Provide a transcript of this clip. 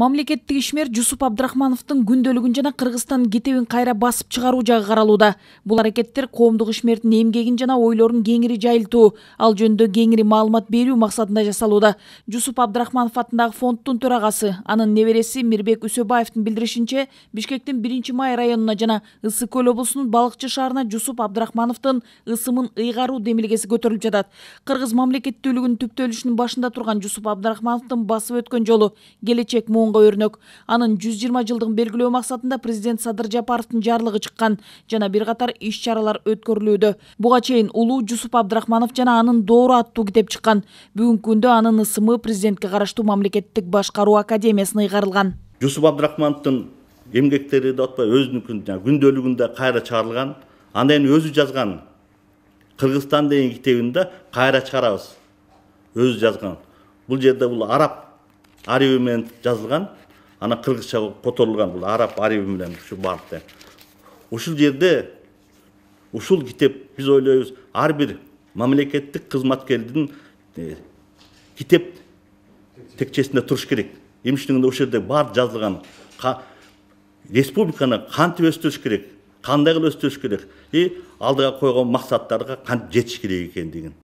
мамлекеттик ишмер жусуп абдрахмановдун күндөлүгүн жана кыргызстан китебин кайра басып чыгаруу жагы каралууда бул аракеттер коомдук ишмердин эмгегин жана ойлорун кеңири жайылтуу ал жөнүндө кеңири маалымат берүү максатында жасалууда жусуп абдрахманов атындагы фонддун төрагасы анын небереси мирбек үсөбаевдин билдиришинче бишкектин биринчи май районуна жана ысык көл облусунун балыкчы шаарына жусуп абдрахмановдун ысымын ыйгаруу демилгеси көтөрүлүп жатат кыргыз мамлекеттүүлүгүнүн түптөлүшүнүн башында турган жусуп абдрахмановдун басып өткөн жолу келечек муун болгонго өрнөк анын жүз жыйырма жылдыгын белгилөө максатында президент садыр жапаровдун жарлыгы чыккан жана бир катар иш чаралар өткөрүлүүдө буга чейин улуу жусуп абдрахманов жана анын доору аттуу китеп чыккан бүгүнкү күндө анын ысымы президентке караштуу мамлекеттик башкаруу академиясына ыйгарылган жусуп абдрахмановдун эмгектери деп атпайбы өзүнүкүн жанагы күндөлүгүндө кайра чыгарылган андан кийин өзү жазган кыргызстан деген китебин да кайра чыгарабыз өзү жазган бул жерде бул араб арабимен жазылған ана қырғызша болып которулган бул араб ареби менен ушу баапта ушул жерде ушул китеп биз ойлойбуз ар бир мамлекеттик кызматкердин э, китеп текчесинде туруш керек эмчтигинде ошол жерде баары жазылган республиканы кантип өстүрүш керек кандай кылып өстүрүш керек и алдыга койгон максаттарга кантип жетиш керек экендигин